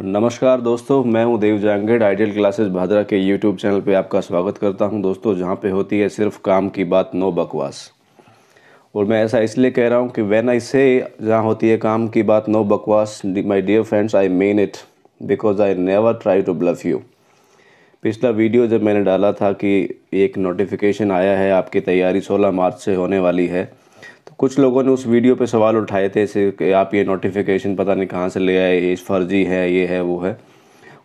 नमस्कार दोस्तों मैं हूं देव जांगेड आइडियल क्लासेस भादरा के यूट्यूब चैनल पे आपका स्वागत करता हूं दोस्तों जहां पे होती है सिर्फ काम की बात नो बकवास और मैं ऐसा इसलिए कह रहा हूं कि व्हेन आई से जहां होती है काम की बात नो बकवास my dear friends I mean it because I never try to bluff you पिछला वीडियो जब मैंने डाला था कि एक नोटिफिकेशन आया है आपकी तैयारी सोलह मार्च से होने वाली है तो कुछ लोगों ने उस वीडियो पे सवाल उठाए थे ऐसे कि आप ये नोटिफिकेशन पता नहीं कहाँ से ले आए ये फर्जी है ये है वो है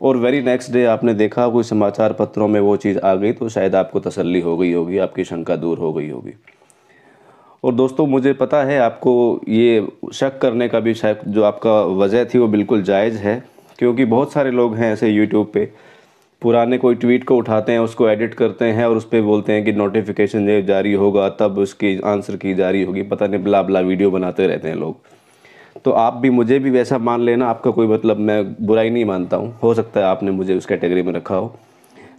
और वेरी नेक्स्ट डे आपने देखा कोई समाचार पत्रों में वो चीज़ आ गई तो शायद आपको तसल्ली हो गई होगी आपकी शंका दूर हो गई होगी और दोस्तों मुझे पता है आपको ये शक करने का भी शक जो आपका वजह थी वो बिल्कुल जायज़ है क्योंकि बहुत सारे लोग हैं ऐसे यूट्यूब पे पुराने कोई ट्वीट को उठाते हैं उसको एडिट करते हैं और उस पर बोलते हैं कि नोटिफिकेशन जारी होगा तब उसकी आंसर की जारी होगी पता नहीं बला बला वीडियो बनाते रहते हैं लोग तो आप भी मुझे भी वैसा मान लेना आपका कोई मतलब मैं बुराई नहीं मानता हूँ हो सकता है आपने मुझे उस कैटेगरी में रखा हो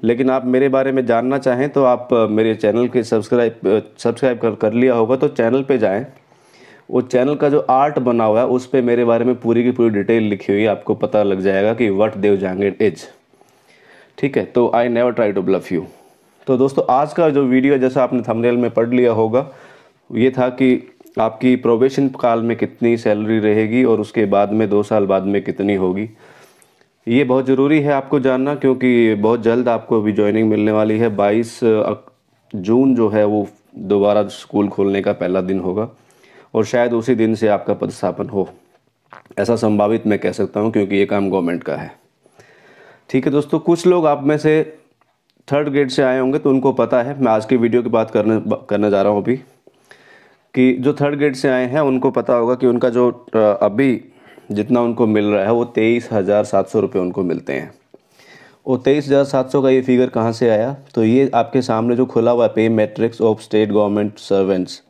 लेकिन आप मेरे बारे में जानना चाहें तो आप मेरे चैनल के सब्सक्राइब सब्सक्राइब कर कर लिया होगा तो चैनल पे जाएं वो चैनल का जो आर्ट बना हुआ है उस पर मेरे बारे में पूरी की पूरी डिटेल लिखी हुई है आपको पता लग जाएगा कि वट देव जांगेट इज़ ठीक है तो I never try to bluff you तो दोस्तों आज का जो वीडियो जैसा आपने थंबनेल में पढ़ लिया होगा ये था कि आपकी प्रोबेशन काल में कितनी सैलरी रहेगी और उसके बाद में दो साल बाद में कितनी होगी ये बहुत ज़रूरी है आपको जानना क्योंकि बहुत जल्द आपको अभी ज्वाइनिंग मिलने वाली है 22 जून जो है वो दोबारा स्कूल खोलने का पहला दिन होगा और शायद उसी दिन से आपका पदस्थापन हो ऐसा संभावित मैं कह सकता हूँ क्योंकि ये काम गवर्नमेंट का है ठीक है दोस्तों कुछ लोग आप में से थर्ड ग्रेड से आए होंगे तो उनको पता है मैं आज की वीडियो की बात करने करने जा रहा हूँ अभी कि जो थर्ड ग्रेड से आए हैं उनको पता होगा कि उनका जो अभी जितना उनको मिल रहा है वो तेईस हज़ार सात सौ रुपये उनको मिलते हैं और तेईस हज़ार सात सौ का ये फिगर कहाँ से आया तो ये आपके सामने जो खुला हुआ पे matrix of state government servants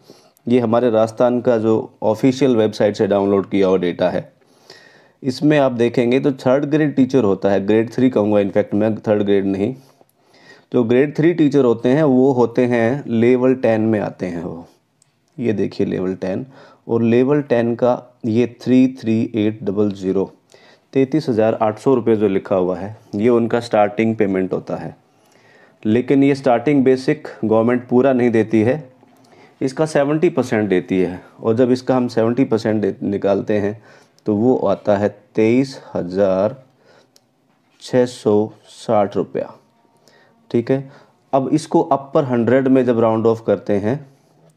ये हमारे राजस्थान का जो ऑफिशियल वेबसाइट से डाउनलोड किया हुआ डेटा है इसमें आप देखेंगे तो थर्ड ग्रेड टीचर होता है ग्रेड थ्री कहूँगा इनफैक्ट मैं थर्ड ग्रेड नहीं जो ग्रेड थ्री टीचर होते हैं वो होते हैं लेवल टेन में आते हैं वो ये देखिए लेवल टेन और लेवल टेन का ये three three eight double zero तैंतीस हज़ार आठ सौ रुपये जो लिखा हुआ है ये उनका स्टार्टिंग पेमेंट होता है लेकिन ये स्टार्टिंग बेसिक गवर्नमेंट पूरा नहीं देती है इसका सेवेंटी परसेंट देती है और जब इसका हम सेवेंटी परसेंट निकालते हैं तो वो आता है तेईस हज़ार छः सौ साठ रुपया ठीक है अब इसको अपर हंड्रेड में जब राउंड ऑफ करते हैं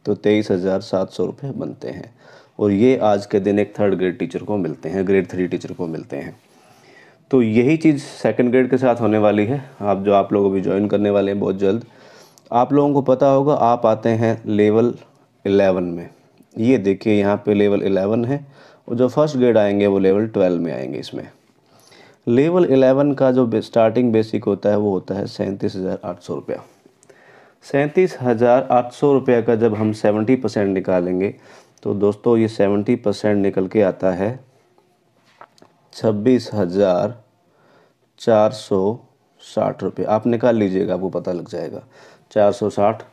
तो तेईस हज़ार सात सौ रुपये बनते हैं और ये आज के दिन एक थर्ड ग्रेड टीचर को मिलते हैं ग्रेड थ्री टीचर को मिलते हैं तो यही चीज़ सेकंड ग्रेड के साथ होने वाली है आप जो आप लोग अभी ज्वाइन करने वाले हैं बहुत जल्द आप लोगों को पता होगा आप आते हैं लेवल एलेवन में ये देखिए यहाँ पे लेवल एलेवन है जो फर्स्ट ग्रेड आएंगे वो लेवल ट्वेल्व में आएंगे इसमें लेवल एलेवन का जो स्टार्टिंग बेसिक होता है वो होता है सैंतीस हज़ार आठ सौ रुपया सैंतीस हज़ार आठ सौ रुपया का जब हम सेवेंटी परसेंट निकालेंगे तो दोस्तों ये सेवेंटी परसेंट निकल के आता है छब्बीस हज़ार चार सौ साठ रुपये आप निकाल लीजिएगा आपको पता लग जाएगा चार सौ साठ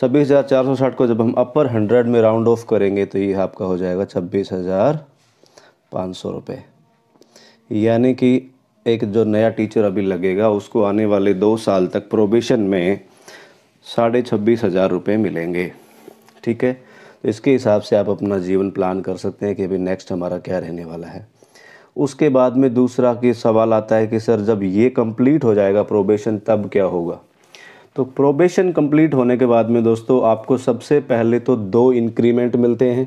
छब्बीस हज़ार चार सौ साठ को जब हम अपर हंड्रेड में राउंड ऑफ करेंगे तो ये आपका हो जाएगा छब्बीस हज़ार पाँच सौ रुपये यानी कि एक जो नया टीचर अभी लगेगा उसको आने वाले दो साल तक प्रोबेशन में साढ़े छब्बीस हज़ार रुपये मिलेंगे ठीक है तो इसके हिसाब से आप अपना जीवन प्लान कर सकते हैं कि अभी नेक्स्ट हमारा क्या रहने वाला है उसके बाद में दूसरा कि सवाल आता है कि सर जब ये कंप्लीट हो जाएगा प्रोबेशन तब क्या होगा तो प्रोबेशन कंप्लीट होने के बाद में दोस्तों आपको सबसे पहले तो दो इंक्रीमेंट मिलते हैं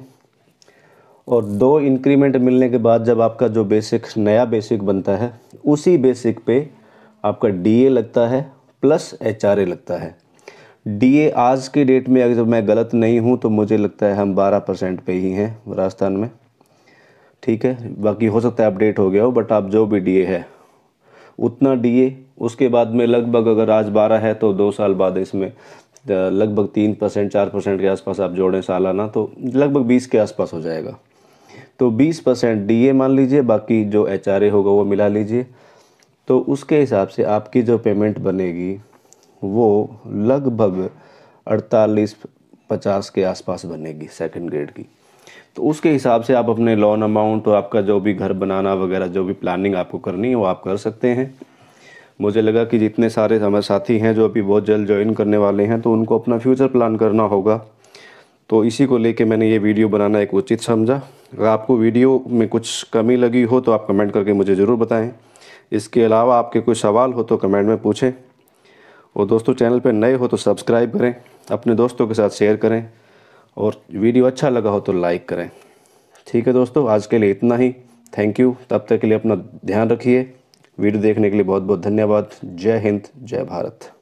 और दो इंक्रीमेंट मिलने के बाद जब आपका जो बेसिक नया बेसिक बनता है उसी बेसिक पे आपका डीए लगता है प्लस एचआरए लगता है डीए आज के डेट में अगर जब मैं गलत नहीं हूँ तो मुझे लगता है हम 12 परसेंट पे ही हैं राजस्थान में ठीक है बाकी हो सकता है अपडेट हो गया हो बट आप जो भी डीए है उतना डीए उसके बाद में लगभग अगर आज बारह है तो दो साल बाद इसमें लगभग तीन परसेंट चार परसेंट के आसपास आप जोड़ें सालाना तो लगभग बीस के आसपास हो जाएगा तो 20 परसेंट डी मान लीजिए बाकी जो एच होगा वो मिला लीजिए तो उसके हिसाब से आपकी जो पेमेंट बनेगी वो लगभग अड़तालीस पचास के आसपास बनेगी सेकंड ग्रेड की तो उसके हिसाब से आप अपने लोन अमाउंट और आपका जो भी घर बनाना वगैरह जो भी प्लानिंग आपको करनी है वो आप कर सकते हैं मुझे लगा कि जितने सारे हमारे साथी हैं जो अभी बहुत जल्द ज्वाइन करने वाले हैं तो उनको अपना फ्यूचर प्लान करना होगा तो इसी को लेके मैंने ये वीडियो बनाना एक उचित समझा अगर आपको वीडियो में कुछ कमी लगी हो तो आप कमेंट करके मुझे ज़रूर बताएं इसके अलावा आपके कोई सवाल हो तो कमेंट में पूछें और दोस्तों चैनल पर नए हो तो सब्सक्राइब करें अपने दोस्तों के साथ शेयर करें और वीडियो अच्छा लगा हो तो लाइक करें ठीक है दोस्तों आज के लिए इतना ही थैंक यू तब तक के लिए अपना ध्यान रखिए वीडियो देखने के लिए बहुत बहुत धन्यवाद जय हिंद जय भारत